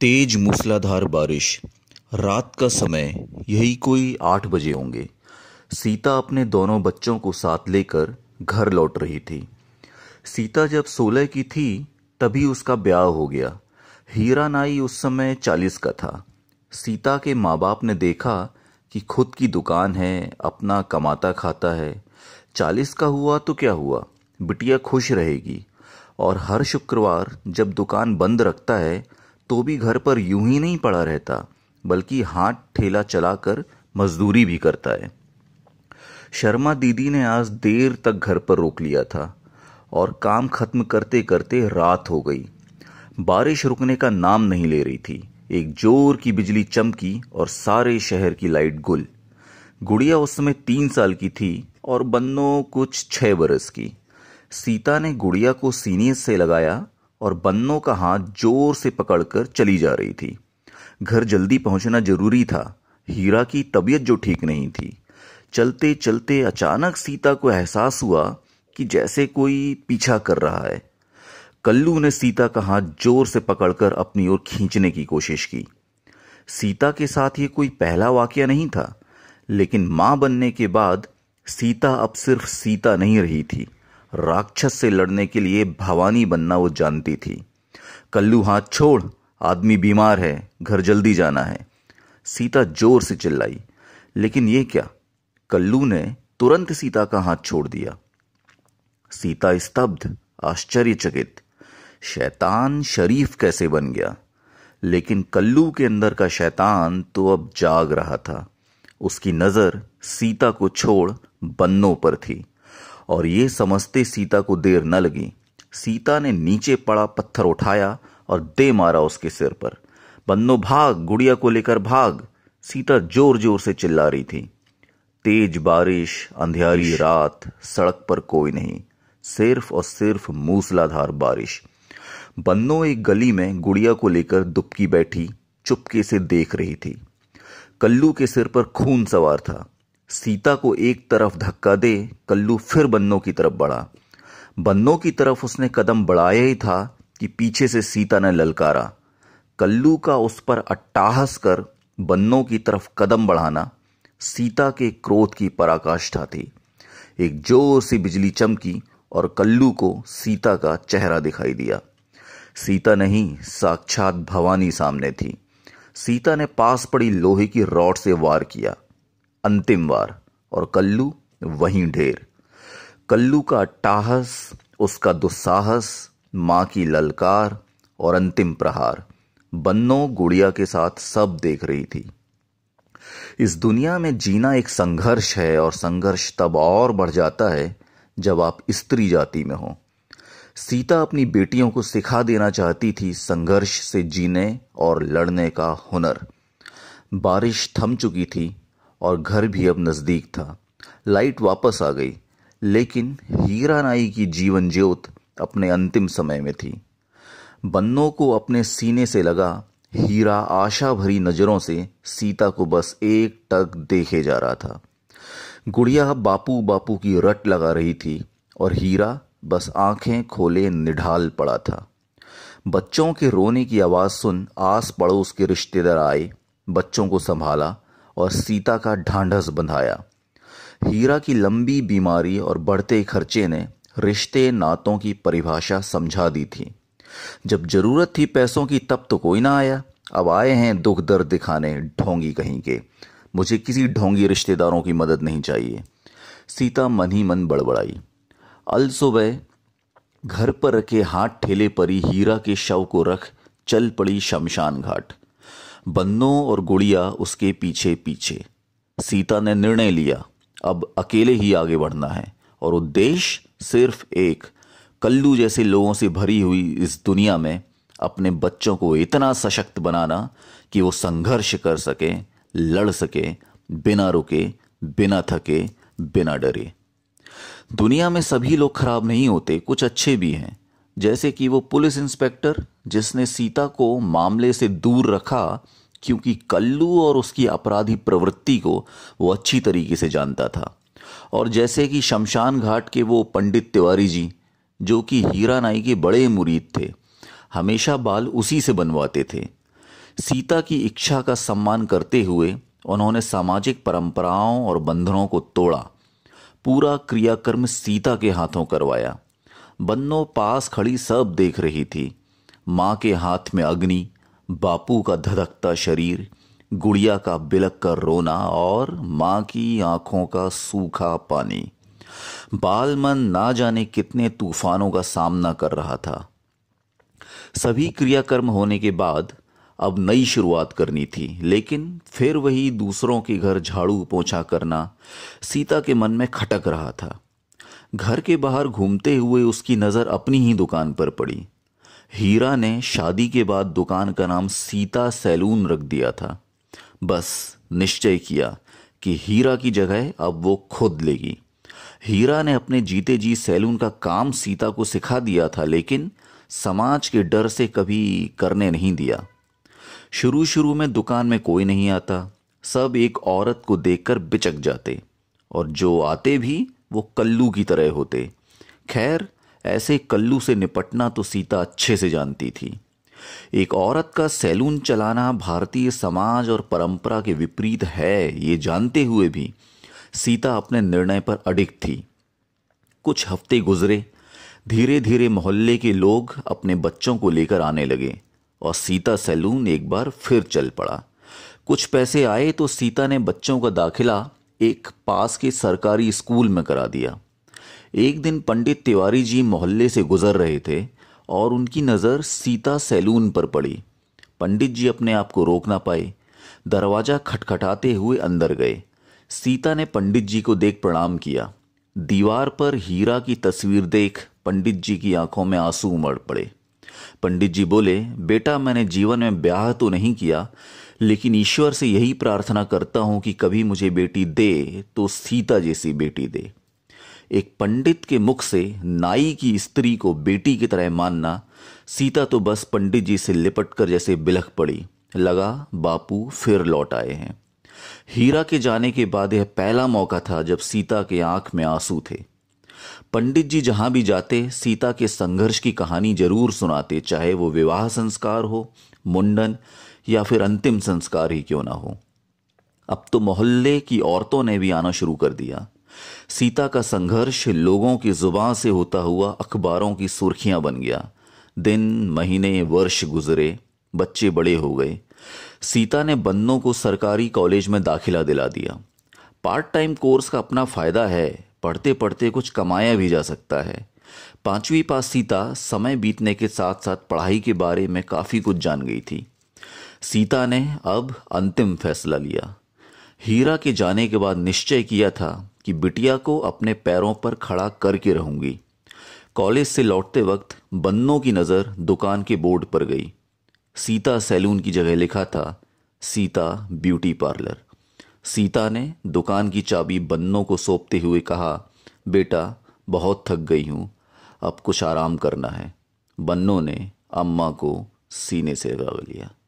तेज मूसलाधार बारिश रात का समय यही कोई आठ बजे होंगे सीता अपने दोनों बच्चों को साथ लेकर घर लौट रही थी सीता जब सोलह की थी तभी उसका ब्याह हो गया हीरा नाई उस समय चालीस का था सीता के माँ बाप ने देखा कि खुद की दुकान है अपना कमाता खाता है चालीस का हुआ तो क्या हुआ बिटिया खुश रहेगी और हर शुक्रवार जब दुकान बंद रखता है तो भी घर पर यूं ही नहीं पड़ा रहता बल्कि हाथ ठेला चलाकर मजदूरी भी करता है शर्मा दीदी ने आज देर तक घर पर रोक लिया था और काम खत्म करते करते रात हो गई बारिश रुकने का नाम नहीं ले रही थी एक जोर की बिजली चमकी और सारे शहर की लाइट गुल गुड़िया उस समय तीन साल की थी और बन्नो कुछ छह बरस की सीता ने गुड़िया को सीनियर से लगाया और बन्नों का हाथ जोर से पकड़कर चली जा रही थी घर जल्दी पहुंचना जरूरी था हीरा की तबीयत जो ठीक नहीं थी चलते चलते अचानक सीता को एहसास हुआ कि जैसे कोई पीछा कर रहा है कल्लू ने सीता का हाथ जोर से पकड़कर अपनी ओर खींचने की कोशिश की सीता के साथ ये कोई पहला वाक्य नहीं था लेकिन मां बनने के बाद सीता अब सिर्फ सीता नहीं रही थी राक्षस से लड़ने के लिए भवानी बनना वो जानती थी कल्लू हाथ छोड़ आदमी बीमार है घर जल्दी जाना है सीता जोर से चिल्लाई लेकिन ये क्या कल्लू ने तुरंत सीता का हाथ छोड़ दिया सीता स्तब्ध आश्चर्यचकित शैतान शरीफ कैसे बन गया लेकिन कल्लू के अंदर का शैतान तो अब जाग रहा था उसकी नजर सीता को छोड़ बन्नों पर थी और ये समझते सीता को देर न लगी सीता ने नीचे पड़ा पत्थर उठाया और दे मारा उसके सिर पर बन्नो भाग गुड़िया को लेकर भाग सीता जोर जोर से चिल्ला रही थी तेज बारिश अंधेरी रात सड़क पर कोई नहीं सिर्फ और सिर्फ मूसलाधार बारिश बन्नो एक गली में गुड़िया को लेकर दुबकी बैठी चुपके से देख रही थी कल्लू के सिर पर खून सवार था सीता को एक तरफ धक्का दे कल्लू फिर बन्नों की तरफ बढ़ा बन्नों की तरफ उसने कदम बढ़ाया ही था कि पीछे से सीता ने ललकारा कल्लू का उस पर अट्टाहस कर बन्नों की तरफ कदम बढ़ाना सीता के क्रोध की पराकाष्ठा थी एक जोर सी बिजली चमकी और कल्लू को सीता का चेहरा दिखाई दिया सीता नहीं साक्षात भवानी सामने थी सीता ने पास पड़ी लोहे की रॉड से वार किया अंतिम बार और कल्लू वहीं ढेर कल्लू का टाहस उसका दुस्साहस माँ की ललकार और अंतिम प्रहार बन्नो गुड़िया के साथ सब देख रही थी इस दुनिया में जीना एक संघर्ष है और संघर्ष तब और बढ़ जाता है जब आप स्त्री जाति में हो सीता अपनी बेटियों को सिखा देना चाहती थी संघर्ष से जीने और लड़ने का हुनर बारिश थम चुकी थी और घर भी अब नज़दीक था लाइट वापस आ गई लेकिन हीरा नाई की जीवन ज्योत अपने अंतिम समय में थी बन्नों को अपने सीने से लगा हीरा आशा भरी नज़रों से सीता को बस एक टक देखे जा रहा था गुड़िया बापू बापू की रट लगा रही थी और हीरा बस आंखें खोले निढाल पड़ा था बच्चों के रोने की आवाज़ सुन आस पड़ोस के रिश्तेदार आए बच्चों को संभाला और सीता का ढांढस बंधाया हीरा की लंबी बीमारी और बढ़ते खर्चे ने रिश्ते नातों की परिभाषा समझा दी थी जब जरूरत थी पैसों की तब तो कोई ना आया अब आए हैं दुख दर्द दिखाने ढोंगी कहीं के मुझे किसी ढोंगी रिश्तेदारों की मदद नहीं चाहिए सीता मन ही मन बड़बड़ाई अल सुबह घर पर रखे हाथ ठेले परी हीरा के शव को रख चल पड़ी शमशान घाट बन्नो और गुड़िया उसके पीछे पीछे सीता ने निर्णय लिया अब अकेले ही आगे बढ़ना है और उद्देश्य सिर्फ एक कल्लू जैसे लोगों से भरी हुई इस दुनिया में अपने बच्चों को इतना सशक्त बनाना कि वो संघर्ष कर सके लड़ सके बिना रुके बिना थके बिना डरे दुनिया में सभी लोग खराब नहीं होते कुछ अच्छे भी हैं जैसे कि वो पुलिस इंस्पेक्टर जिसने सीता को मामले से दूर रखा क्योंकि कल्लू और उसकी अपराधी प्रवृत्ति को वो अच्छी तरीके से जानता था और जैसे कि शमशान घाट के वो पंडित तिवारी जी जो कि हीरा नाई के बड़े मुरीद थे हमेशा बाल उसी से बनवाते थे सीता की इच्छा का सम्मान करते हुए उन्होंने सामाजिक परंपराओं और बंधनों को तोड़ा पूरा क्रियाकर्म सीता के हाथों करवाया बन्नो पास खड़ी सब देख रही थी माँ के हाथ में अग्नि बापू का धधकता शरीर गुड़िया का बिलक कर रोना और माँ की आंखों का सूखा पानी बाल मन ना जाने कितने तूफानों का सामना कर रहा था सभी क्रियाकर्म होने के बाद अब नई शुरुआत करनी थी लेकिन फिर वही दूसरों के घर झाड़ू पोछा करना सीता के मन में खटक रहा था घर के बाहर घूमते हुए उसकी नज़र अपनी ही दुकान पर पड़ी हीरा ने शादी के बाद दुकान का नाम सीता सैलून रख दिया था बस निश्चय किया कि हीरा की जगह अब वो खुद लेगी हीरा ने अपने जीते जी सैलून का काम सीता को सिखा दिया था लेकिन समाज के डर से कभी करने नहीं दिया शुरू शुरू में दुकान में कोई नहीं आता सब एक औरत को देखकर बिचक जाते और जो आते भी वो कल्लू की तरह होते खैर ऐसे कल्लू से निपटना तो सीता अच्छे से जानती थी एक औरत का सैलून चलाना भारतीय समाज और परंपरा के विपरीत है ये जानते हुए भी सीता अपने निर्णय पर अडिग थी कुछ हफ्ते गुजरे धीरे धीरे मोहल्ले के लोग अपने बच्चों को लेकर आने लगे और सीता सैलून एक बार फिर चल पड़ा कुछ पैसे आए तो सीता ने बच्चों का दाखिला एक पास के सरकारी स्कूल में करा दिया एक दिन पंडित तिवारी जी मोहल्ले से गुजर रहे थे और उनकी नज़र सीता सैलून पर पड़ी पंडित जी अपने आप को रोक ना पाए दरवाज़ा खटखटाते हुए अंदर गए सीता ने पंडित जी को देख प्रणाम किया दीवार पर हीरा की तस्वीर देख पंडित जी की आंखों में आंसू उमड़ पड़े पंडित जी बोले बेटा मैंने जीवन में ब्याह तो नहीं किया लेकिन ईश्वर से यही प्रार्थना करता हूं कि कभी मुझे बेटी दे तो सीता जैसी बेटी दे एक पंडित के मुख से नाई की स्त्री को बेटी की तरह मानना सीता तो बस पंडित जी से लिपट कर जैसे बिलख पड़ी लगा बापू फिर लौट आए हैं हीरा के जाने के बाद यह पहला मौका था जब सीता के आंख में आंसू थे पंडित जी जहां भी जाते सीता के संघर्ष की कहानी जरूर सुनाते चाहे वो विवाह संस्कार हो मुंडन या फिर अंतिम संस्कार ही क्यों ना हो अब तो मोहल्ले की औरतों ने भी आना शुरू कर दिया सीता का संघर्ष लोगों की जुबान से होता हुआ अखबारों की सुर्खियां बन गया दिन महीने वर्ष गुजरे बच्चे बड़े हो गए सीता ने बन्नों को सरकारी कॉलेज में दाखिला दिला दिया पार्ट टाइम कोर्स का अपना फायदा है पढ़ते पढ़ते कुछ कमाया भी जा सकता है पांचवी पास सीता समय बीतने के साथ साथ पढ़ाई के बारे में काफ़ी कुछ जान गई थी सीता ने अब अंतिम फैसला लिया हीरा के जाने के बाद निश्चय किया था कि बिटिया को अपने पैरों पर खड़ा करके रहूंगी कॉलेज से लौटते वक्त बन्नों की नज़र दुकान के बोर्ड पर गई सीता सैलून की जगह लिखा था सीता ब्यूटी पार्लर सीता ने दुकान की चाबी बन्नों को सौंपते हुए कहा बेटा बहुत थक गई हूँ अब कुछ आराम करना है बन्नों ने अम्मा को सीने से लगा लिया